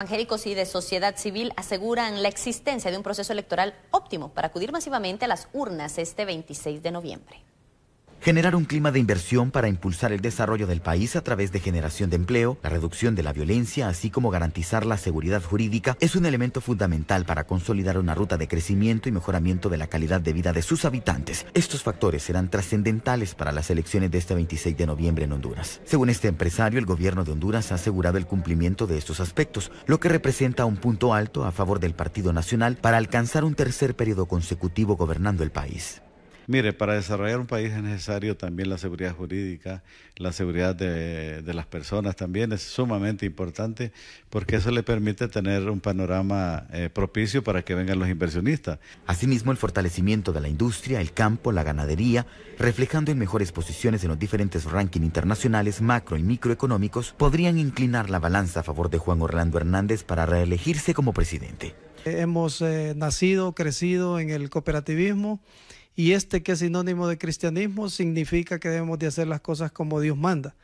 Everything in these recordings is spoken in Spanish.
Evangélicos y de sociedad civil aseguran la existencia de un proceso electoral óptimo para acudir masivamente a las urnas este 26 de noviembre generar un clima de inversión para impulsar el desarrollo del país a través de generación de empleo, la reducción de la violencia, así como garantizar la seguridad jurídica, es un elemento fundamental para consolidar una ruta de crecimiento y mejoramiento de la calidad de vida de sus habitantes. Estos factores serán trascendentales para las elecciones de este 26 de noviembre en Honduras. Según este empresario, el gobierno de Honduras ha asegurado el cumplimiento de estos aspectos, lo que representa un punto alto a favor del Partido Nacional para alcanzar un tercer periodo consecutivo gobernando el país. Mire, para desarrollar un país es necesario también la seguridad jurídica, la seguridad de, las personas también es sumamente importante porque eso le permite tener un panorama eh, propicio para que vengan los inversionistas. Asimismo, el fortalecimiento de la industria, el campo, la ganadería, reflejando en mejores posiciones en los diferentes rankings internacionales macro y microeconómicos, podrían inclinar la balanza a favor de Juan Orlando Hernández para reelegirse como presidente. Hemos eh, nacido, crecido en el cooperativismo y este que es sinónimo de cristianismo significa que debemos de hacer las cosas como Dios manda.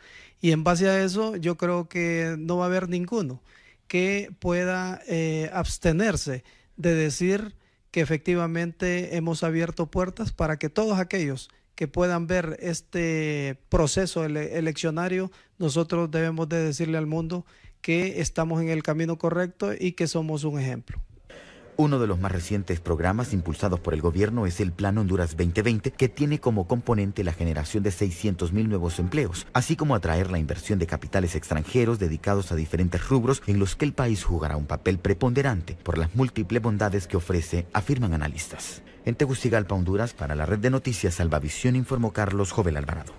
Y en base a eso yo creo que no va a haber ninguno que pueda eh, abstenerse de decir que efectivamente hemos abierto puertas para que todos aquellos que puedan ver este proceso eleccionario, nosotros debemos de decirle al mundo que estamos en el camino correcto y que somos un ejemplo. Uno de los más recientes programas impulsados por el gobierno es el Plan Honduras 2020, que tiene como componente la generación de 600.000 nuevos empleos, así como atraer la inversión de capitales extranjeros dedicados a diferentes rubros en los que el país jugará un papel preponderante por las múltiples bondades que ofrece, afirman analistas. En Tegucigalpa, Honduras, para la red de noticias Salvavisión informó Carlos Jovel Alvarado.